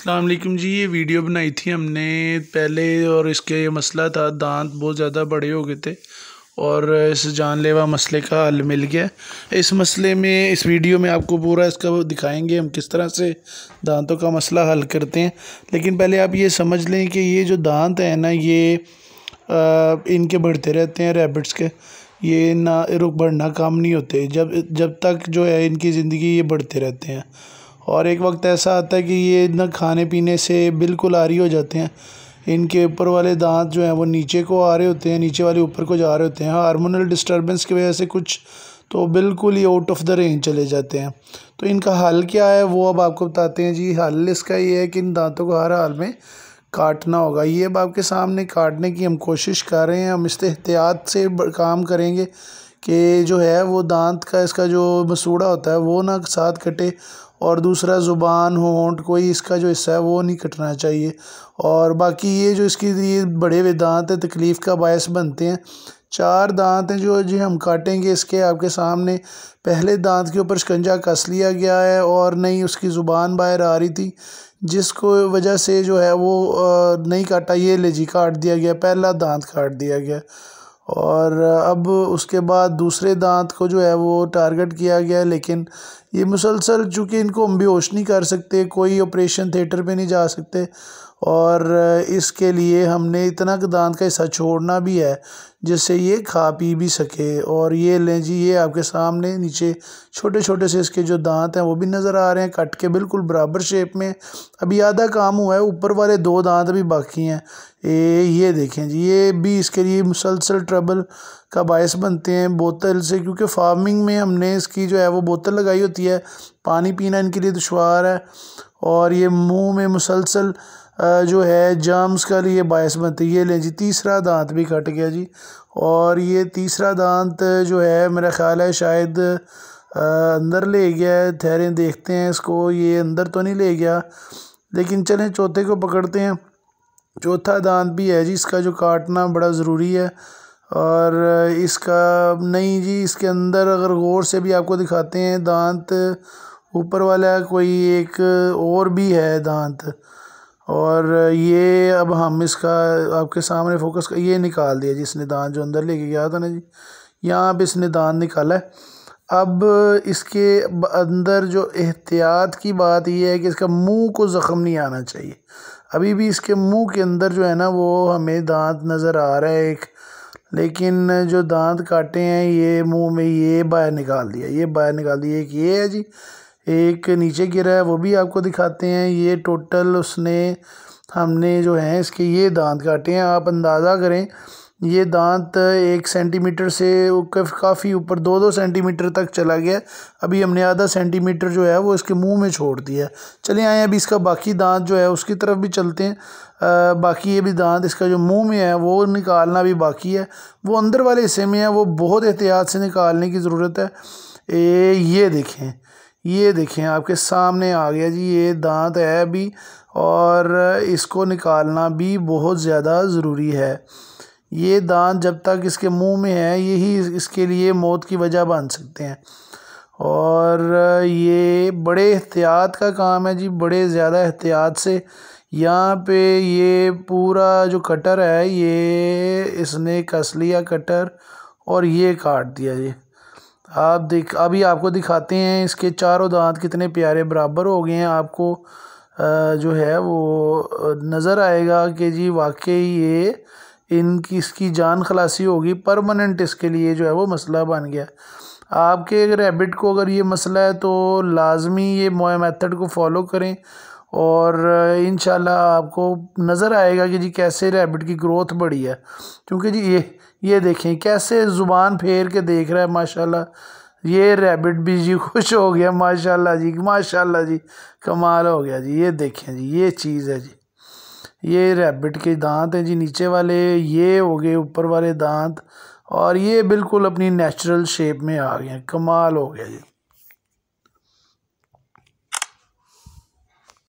अलमैकम जी ये वीडियो बनाई थी हमने पहले और इसके ये मसला था दांत बहुत ज़्यादा बड़े हो गए थे और इस जानलेवा मसले का हल मिल गया इस मसले में इस वीडियो में आपको पूरा इसका दिखाएंगे हम किस तरह से दांतों का मसला हल करते हैं लेकिन पहले आप ये समझ लें कि ये जो दांत है ना ये आ, इनके बढ़ते रहते हैं रैबिट्स के ये ना रुक बढ़ना काम नहीं होते जब जब तक जो है इनकी ज़िंदगी ये बढ़ते रहते हैं और एक वक्त ऐसा आता है कि ये ना खाने पीने से बिल्कुल रही हो जाते हैं इनके ऊपर वाले दांत जो हैं वो नीचे को आ रहे होते हैं नीचे वाले ऊपर को जा रहे होते हैं हार्मोनल डिस्टर्बेंस की वजह से कुछ तो बिल्कुल ही आउट ऑफ द रेंज चले जाते हैं तो इनका हल क्या है वो अब आपको बताते हैं जी हल इसका ये है कि इन दांतों को हर हाल में काटना होगा ये अब आपके सामने काटने की हम कोशिश कर रहे हैं हम इस एहतियात से काम करेंगे कि जो है वो दांत का इसका जो मसूड़ा होता है वो ना साथ कटे और दूसरा ज़ुबान होंट कोई इसका जो हिस्सा है वो नहीं कटना चाहिए और बाकी ये जो इसकी ये बड़े हुए दांत हैं तकलीफ़ का बायस बनते हैं चार दांत हैं जो जी हम काटेंगे इसके आपके सामने पहले दांत के ऊपर शिकंजा कस लिया गया है और नहीं उसकी ज़ुबान बाहर आ रही थी जिसको वजह से जो है वो नहीं काटा ये ले जी काट दिया गया पहला दांत काट दिया गया और अब उसके बाद दूसरे दांत को जो है वो टारगेट किया गया लेकिन ये मुसलसल चूँकि इनको हम बेहोश नहीं कर सकते कोई ऑपरेशन थिएटर पे नहीं जा सकते और इसके लिए हमने इतना दांत का हिस्सा छोड़ना भी है जिससे ये खा पी भी सके और ये लें जी ये आपके सामने नीचे छोटे छोटे से इसके जो दांत हैं वो भी नज़र आ रहे हैं कट के बिल्कुल बराबर शेप में अभी आधा काम हुआ है ऊपर वाले दो दांत भी बाकी हैं ये देखें जी ये भी इसके लिए मुसलसल ट्रबल का बायस बनते हैं बोतल से क्योंकि फार्मिंग में हमने इसकी जो है वो बोतल लगाई होती है पानी पीना इनके लिए दुशवार है और ये मुंह में मुसलसल जो है जाम्स का लिए बायस बनते ये लें जी तीसरा दांत भी कट गया जी और ये तीसरा दांत जो है मेरा ख्याल है शायद अंदर ले गया है ठहरे देखते हैं इसको ये अंदर तो नहीं ले गया लेकिन चलें चौथे को पकड़ते हैं चौथा दांत भी है जी इसका जो काटना बड़ा ज़रूरी है और इसका नहीं जी इसके अंदर अगर गौर से भी आपको दिखाते हैं दांत ऊपर वाला कोई एक और भी है दांत और ये अब हम इसका आपके सामने फोकस कर ये निकाल दिया जी इसने दांत जो अंदर लेके गया था ना जी यहाँ पर इसने दांत निकाला है अब इसके अंदर जो एहतियात की बात यह है कि इसका मुंह को ज़ख़म नहीं आना चाहिए अभी भी इसके मुंह के अंदर जो है ना वो हमें दांत नज़र आ रहा है एक लेकिन जो दांत काटे हैं ये मुंह में ये बाहर निकाल दिया ये बाहर निकाल दिया एक ये है जी एक नीचे गिरा है वो भी आपको दिखाते हैं ये टोटल उसने हमने जो है इसके ये दांत काटे हैं आप अंदाज़ा करें ये दांत एक सेंटीमीटर से काफ़ी ऊपर दो दो सेंटीमीटर तक चला गया अभी हमने आधा सेंटीमीटर जो है वो इसके मुंह में छोड़ दिया चले आए अभी इसका बाकी दांत जो है उसकी तरफ भी चलते हैं आ, बाकी ये भी दांत इसका जो मुंह में है वो निकालना भी बाकी है वो अंदर वाले हिस्से में है वो बहुत एहतियात से निकालने की ज़रूरत है ए, ये देखें ये देखें आपके सामने आ गया जी ये दांत है अभी और इसको निकालना भी बहुत ज़्यादा ज़रूरी है ये दांत जब तक इसके मुंह में है यही इसके लिए मौत की वजह बन सकते हैं और ये बड़े एहतियात का काम है जी बड़े ज़्यादा एहतियात से यहाँ पे ये पूरा जो कटर है ये इसने कस लिया कटर और ये काट दिया जी आप देख अभी आपको दिखाते हैं इसके चारों दांत कितने प्यारे बराबर हो गए हैं आपको जो है वो नज़र आएगा कि जी वाकई ये इनकी इसकी जान खलासी होगी परमानेंट इसके लिए जो है वो मसला बन गया आपके अगर रैबिट को अगर ये मसला है तो लाजमी ये मोए मेथड को फॉलो करें और इन आपको नज़र आएगा कि जी कैसे रैबिट की ग्रोथ बढ़ी है क्योंकि जी ये ये देखें कैसे ज़ुबान फेर के देख रहा है माशाल्लाह ये रैबिट भी जी खुश हो गया माशाल्लाह जी माशाल्लाह जी कमाल हो गया जी ये देखें जी ये चीज़ है जी ये रैबिट के दांत हैं जी नीचे वाले ये हो गए ऊपर वाले दांत और ये बिल्कुल अपनी नेचुरल शेप में आ गए कमाल हो गया जी